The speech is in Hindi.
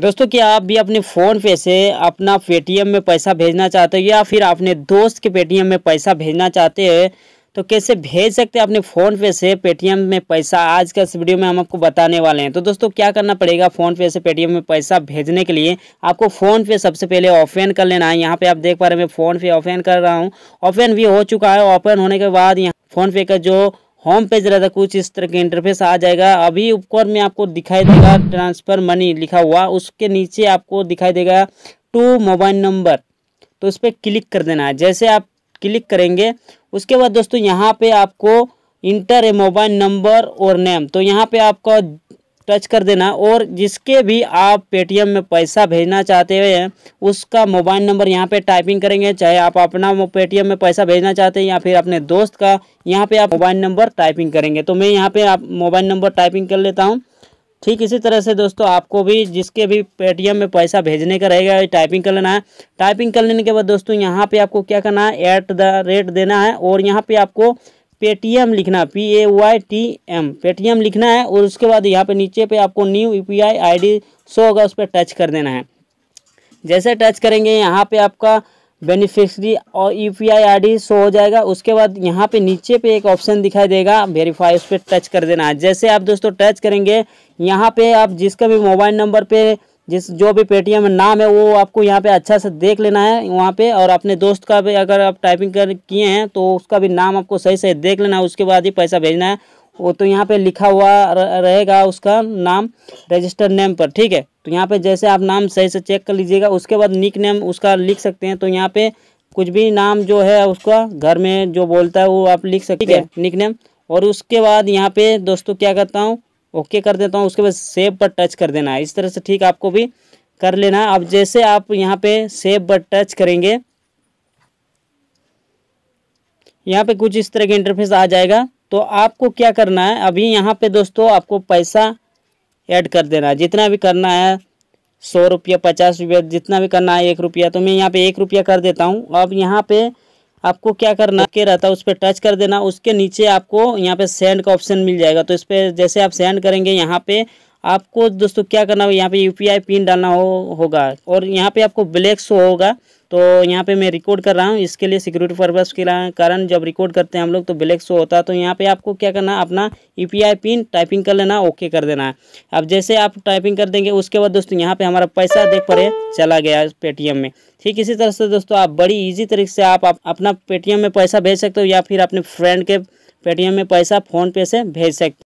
दोस्तों क्या आप भी अपने फ़ोन पे से अपना पेटीएम में पैसा भेजना चाहते हो या फिर अपने दोस्त के पेटीएम में पैसा भेजना चाहते हैं तो कैसे भेज सकते हैं अपने फ़ोन पे से पेटीएम में पैसा आज का इस वीडियो में हम आपको बताने वाले हैं तो दोस्तों क्या करना पड़ेगा फ़ोन पे से पेटीएम में पैसा भेजने के लिए आपको फ़ोन पे सबसे पहले ऑफेन कर लेना है यहाँ पे आप देख पा रहे हैं मैं फ़ोन पे ऑफेन कर रहा हूँ ऑफेन भी हो चुका है ओपन होने के बाद यहाँ फ़ोन पे का जो होम पेज रहता कुछ इस तरह के इंटरफेस आ जाएगा अभी ऊपर में आपको दिखाई देगा ट्रांसफ़र मनी लिखा हुआ उसके नीचे आपको दिखाई देगा टू मोबाइल नंबर तो उस पर क्लिक कर देना है जैसे आप क्लिक करेंगे उसके बाद दोस्तों यहाँ पे आपको इंटर ए मोबाइल नंबर और नेम तो यहाँ पे आपका टच कर देना और जिसके भी आप पेटीएम में पैसा भेजना चाहते हैं उसका मोबाइल नंबर यहाँ पे टाइपिंग करेंगे चाहे आप अपना पेटीएम में पैसा भेजना चाहते हैं या फिर अपने दोस्त का यहाँ पे आप मोबाइल नंबर टाइपिंग करेंगे तो मैं यहाँ पे आप मोबाइल नंबर टाइपिंग कर लेता हूँ ठीक इसी तरह से दोस्तों आपको भी जिसके भी पेटीएम में पैसा भेजने का रहेगा टाइपिंग कर लेना है टाइपिंग कर लेने के बाद दोस्तों यहाँ पर आपको क्या करना है एट द रेट देना है और यहाँ पर आपको पेटीएम लिखना P A Y T M Paytm लिखना है और उसके बाद यहाँ पे नीचे पे आपको new U P I I D show होगा उस पर टच कर देना है जैसे टच करेंगे यहाँ पे आपका बेनिफिशरी और U P I I D show हो जाएगा उसके बाद यहाँ पे नीचे पे एक ऑप्शन दिखाई देगा वेरीफाई उस पर टच कर देना है जैसे आप दोस्तों टच करेंगे यहाँ पे आप जिसका भी मोबाइल नंबर पर जिस जो भी पेटीएम नाम है वो आपको यहाँ पे अच्छा से देख लेना है वहाँ पे और अपने दोस्त का भी अगर आप टाइपिंग कर किए हैं तो उसका भी नाम आपको सही सही देख लेना है उसके बाद ही पैसा भेजना है वो तो यहाँ पे लिखा हुआ रहेगा उसका नाम रजिस्टर नेम पर ठीक है तो यहाँ पे जैसे आप नाम सही से चेक कर लीजिएगा उसके बाद निक नेम उसका लिख सकते हैं तो यहाँ पे कुछ भी नाम जो है उसका घर में जो बोलता है वो आप लिख सकते हैं निक नेम और उसके बाद यहाँ पे दोस्तों क्या करता हूँ ओके कर देता हूँ उसके बाद सेव पर टच कर देना है इस तरह से ठीक आपको भी कर लेना अब जैसे आप यहाँ पे सेव पर टच करेंगे यहाँ पे कुछ इस तरह के इंटरफेस आ जाएगा तो आपको क्या करना है अभी यहाँ पे दोस्तों आपको पैसा ऐड कर देना है जितना भी करना है सौ रुपया पचास रुपया जितना भी करना है एक रुपया तो मैं यहाँ पे एक रुपया कर देता हूँ अब यहाँ पे आपको क्या करना के रहता है उस पर टच कर देना उसके नीचे आपको यहाँ पे सेंड का ऑप्शन मिल जाएगा तो इस पर जैसे आप सेंड करेंगे यहाँ पे आपको दोस्तों क्या करना होगा यहाँ पे यूपीआई पिन डालना हो होगा और यहाँ पे आपको ब्लैक शो होगा तो यहाँ पे मैं रिकॉर्ड कर रहा हूँ इसके लिए सिक्योरिटी पर्पज़ के कारण जब रिकॉर्ड करते हैं हम लोग तो ब्लैक शो होता है तो यहाँ पे आपको क्या करना अपना यू पिन टाइपिंग कर लेना ओके कर देना है अब जैसे आप टाइपिंग कर देंगे उसके बाद दोस्तों यहाँ पर हमारा पैसा देख पड़े चला गया पेटीएम में ठीक इसी तरह से दोस्तों आप बड़ी ईजी तरीके से आप, आप अपना पेटीएम में पैसा भेज सकते हो या फिर अपने फ्रेंड के पेटीएम में पैसा फ़ोनपे से भेज सकते